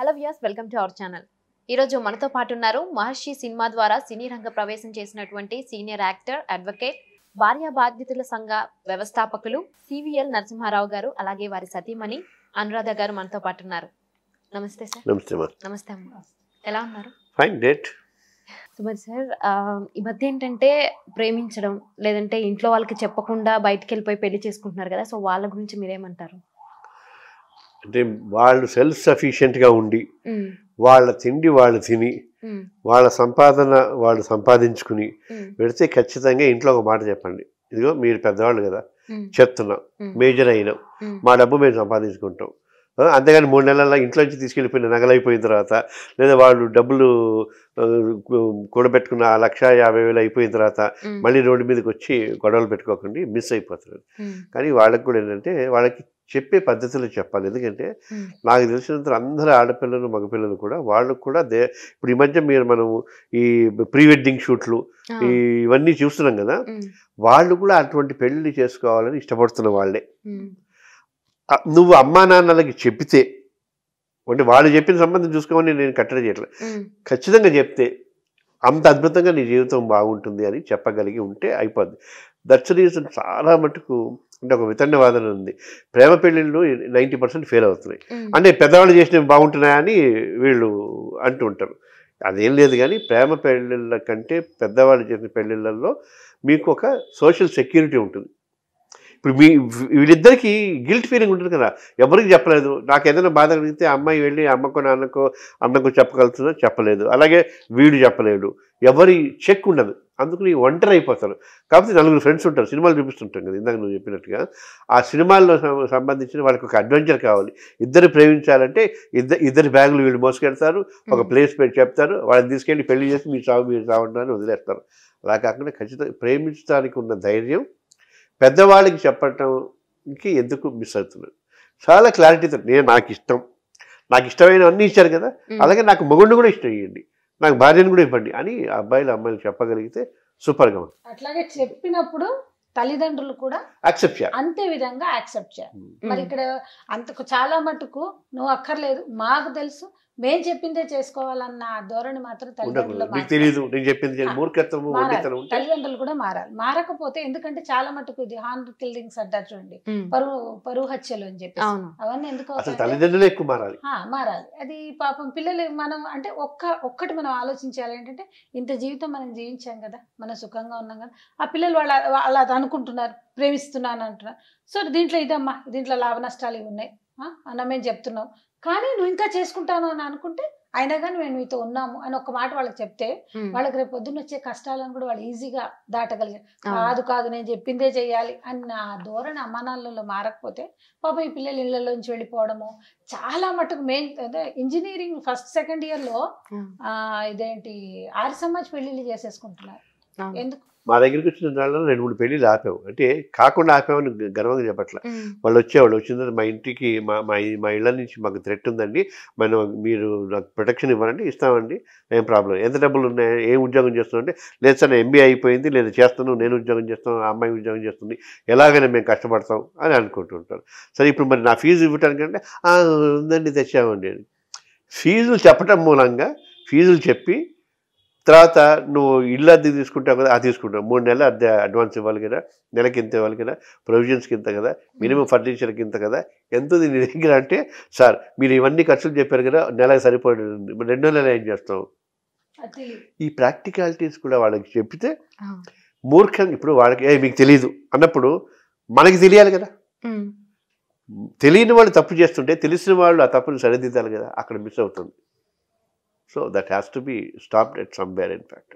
Hello viewers welcome to our channel ఈరోజు మనతో పాటు ఉన్నారు మహర్షి సినిమా ద్వారా సినీ రంగ ప్రవేశం చేసినటువంటి సీనియర్ యాక్టర్ అడ్వకేట్ భార్య బాధ్యతల సంఘ వ్యవస్థాపకులు సివిఎల్ నరసింహారావు గారు అలాగే వారి సతీమణి అనురాధ గారు మనతో పాటు ఉన్నారు నమస్తే సార్ నమస్తే నమస్తే అమ్మ ఎలా ఉన్నారు ఫైన్ డేట్ సుమన్ సార్ ఈ మధ్య ఏంటంటే ప్రేమించడం లేదంటే ఇంట్లో వాళ్ళకి చెప్పకుండా బయటకు వెళ్ళిపోయి పెళ్లి చేసుకుంటున్నారు కదా సో వాళ్ళ గురించి మీరేమంటారు అంటే వాళ్ళు సెల్ఫ్ సఫిషియెంట్గా ఉండి వాళ్ళ తిండి వాళ్ళు తిని వాళ్ళ సంపాదన వాళ్ళు సంపాదించుకుని పెడితే ఖచ్చితంగా ఇంట్లో ఒక మాట చెప్పండి ఇదిగో మీరు పెద్దవాళ్ళు కదా చెప్తున్నాం మేజర్ అయినాం మా డబ్బు మేము సంపాదించుకుంటాం అంతేగాని మూడు నెలల ఇంట్లోంచి తీసుకెళ్ళిపోయిన నగలైపోయిన తర్వాత లేదా వాళ్ళు డబ్బులు కూడబెట్టుకున్న లక్ష యాభై వేలు అయిపోయిన తర్వాత మళ్ళీ రోడ్డు మీదకి వచ్చి గొడవలు పెట్టుకోకండి మిస్ అయిపోతున్నారు కానీ వాళ్ళకి కూడా ఏంటంటే వాళ్ళకి చెప్పే పద్ధతిలో చెప్పాలి ఎందుకంటే నాకు తెలిసినంత అందరు ఆడపిల్లలు మగపిల్లలు కూడా వాళ్ళకు కూడా దే ఇప్పుడు ఈ మధ్య మీరు మనము ఈ ప్రీ వెడ్డింగ్ షూట్లు ఇవన్నీ చూస్తున్నాం కదా వాళ్ళు కూడా అటువంటి పెళ్లి చేసుకోవాలని ఇష్టపడుతున్న వాళ్ళే నువ్వు అమ్మా నాన్నలకి చెప్తే అంటే వాళ్ళు చెప్పిన సంబంధం చూసుకోమని నేను కట్టడి చేయట్లేదు ఖచ్చితంగా చెప్తే అంత అద్భుతంగా నీ జీవితం బాగుంటుంది అని చెప్పగలిగి ఉంటే అయిపోద్ది దట్స్ రీజన్ చాలా మటుకు అంటే ఒక వాదన ఉంది ప్రేమ పెళ్ళిళ్ళు నైంటీ పర్సెంట్ ఫెయిల్ అవుతున్నాయి అంటే పెద్దవాళ్ళు చేసినవి బాగుంటున్నాయని వీళ్ళు అంటూ ఉంటారు అదేం లేదు కానీ ప్రేమ పెళ్ళిళ్ళ కంటే పెద్దవాళ్ళు చేసిన పెళ్ళిళ్ళల్లో మీకు ఒక సోషల్ సెక్యూరిటీ ఉంటుంది ఇప్పుడు మీ వీళ్ళిద్దరికీ గిల్ట్ ఫీలింగ్ ఉంటుంది కదా ఎవరికి చెప్పలేదు నాకు ఏదైనా బాధ కలిగితే అమ్మాయి వెళ్ళి అమ్మకో నాన్నకో అన్నకు చెప్పగలుగుతుందో చెప్పలేదు అలాగే వీడు చెప్పలేడు ఎవరి చెక్ ఉండదు అందుకని ఒంటరి అయిపోతారు కాబట్టి నలుగురు ఫ్రెండ్స్ ఉంటారు సినిమాలు చూపిస్తుంటాం కదా ఇందాక నువ్వు చెప్పినట్టుగా ఆ సినిమాల్లో సంబంధించిన వాళ్ళకి ఒక అడ్వెంచర్ కావాలి ఇద్దరు ప్రేమించాలంటే ఇద్దరు ఇద్దరు బ్యాగులు వీళ్ళు మోసుకెడతారు ఒక ప్లేస్ పెట్టి చెప్తారు వాళ్ళని తీసుకెళ్ళి పెళ్లి చేసి మీరు సాగు మీరు సాగుంటారని వదిలేస్తారు అలా కాకుండా ఖచ్చితంగా ప్రేమించడానికి ఉన్న ధైర్యం పెద్దవాళ్ళకి చెప్పటంకి ఎందుకు మిస్ అవుతున్నాను చాలా క్లారిటీతో నేను నాకు ఇష్టం నాకు ఇష్టమైన అన్నీ ఇచ్చారు కదా అలాగే నాకు మొగుడిని కూడా ఇష్టం ఇవ్వండి నాకు భార్యను కూడా ఇవ్వండి అని అబ్బాయిలు అమ్మాయిలు చెప్పగలిగితే సూపర్గా ఉంది అట్లాగే చెప్పినప్పుడు తల్లిదండ్రులు కూడా యాక్సెప్ట్ చేయాలి అంతే విధంగా యాక్సెప్ట్ చేయాలి మరి ఇక్కడ అంతకు చాలా మటుకు నువ్వు అక్కర్లేదు మాకు తెలుసు మేం చెప్పిందే చేసుకోవాలన్న ధోరణి మాత్రం తల్లిదండ్రులు తల్లిదండ్రులు కూడా మారాలి మారకపోతే ఎందుకంటే చాలా మటుకు ఇది హాన్ కిల్లింగ్స్ అంటారు చూడండి పరువు పరువు హత్యలు అని చెప్పి అవన్నీ ఎందుకు ఎక్కువ మారాలి మారాలి అది పాపం పిల్లలు మనం అంటే ఒక్క ఒక్కటి మనం ఆలోచించాలి ఏంటంటే ఇంత జీవితం మనం జీవించాం కదా మనం సుఖంగా ఉన్నాం కదా ఆ పిల్లలు వాళ్ళ అది అనుకుంటున్నారు ప్రేమిస్తున్నాను అంటున్నారు సో దీంట్లో ఇదమ్మా దీంట్లో లాభ నష్టాలు ఇవి ఉన్నాయి అన్న మేము చెప్తున్నాం కానీ నువ్వు ఇంకా చేసుకుంటాను అని అనుకుంటే అయినా కానీ మేము నీతో ఉన్నాము అని ఒక మాట వాళ్ళకి చెప్తే వాళ్ళకి రేపు పొద్దున్న వచ్చే కష్టాలను కూడా వాళ్ళు ఈజీగా దాటగలిగారు కాదు కాదు నేను చెప్పిందే చేయాలి అని నా ధోరణి అమ్మానాలలో మారకపోతే పాప ఈ పిల్లలు ఇళ్లలోంచి వెళ్ళిపోవడము చాలా మటుకు మెయిన్ అదే ఇంజనీరింగ్ ఫస్ట్ సెకండ్ ఇయర్లో ఇదేంటి ఆరు సమాజ్ పెళ్లిళ్ళు చేసేసుకుంటున్నారు ఎందుకు మా దగ్గరికి వచ్చిన దాంట్లో రెండు మూడు పెళ్ళిళ్ళు ఆపాము అంటే కాకుండా ఆపామని గర్వంగా చెప్పట్ల వాళ్ళు వచ్చేవాళ్ళు తర్వాత మా ఇంటికి మా మా మా ఇళ్ళ నుంచి మాకు థ్రెట్ ఉందండి మనం మీరు నాకు ప్రొటెక్షన్ ఇవ్వాలండి ఇస్తామండి ఏం ప్రాబ్లం ఎంత డబ్బులు ఉన్నాయి ఏం ఉద్యోగం చేస్తున్నాం అంటే లేదు సార్ ఎంబీఏ అయిపోయింది లేదా చేస్తాను నేను ఉద్యోగం చేస్తాను ఆ అమ్మాయి ఉద్యోగం చేస్తుంది ఎలాగైనా మేము కష్టపడతాం అని అనుకుంటుంటారు సరే ఇప్పుడు మరి నా ఫీజు ఇవ్వటానికంటే ఉందండి తెచ్చామండి ఫీజులు చెప్పటం మూలంగా ఫీజులు చెప్పి తర్వాత నువ్వు ఇల్లు అద్దె తీసుకుంటావు కదా అది తీసుకుంటావు మూడు నెలలు అద్దె అడ్వాన్స్ ఇవ్వాలి కదా నెలకి ఇంత ఇవ్వాలి కదా ప్రొవిజన్స్కి ఇంత కదా మినిమం ఫర్నిచర్కి hmm. ఇంత కదా ఎంత నీ దగ్గర అంటే సార్ మీరు ఇవన్నీ ఖర్చులు చెప్పారు కదా నెలకి సరిపోయి రెండో నెల ఏం చేస్తాం ఈ ప్రాక్టికాలిటీస్ కూడా వాళ్ళకి చెప్తే మూర్ఖం ఇప్పుడు వాళ్ళకి ఏ మీకు తెలియదు అన్నప్పుడు మనకి తెలియాలి కదా తెలియని వాళ్ళు తప్పు చేస్తుంటే తెలిసిన వాళ్ళు ఆ తప్పును సరిదిద్దాలి కదా అక్కడ మిస్ అవుతుంది So that has to be stopped at somewhere, in fact.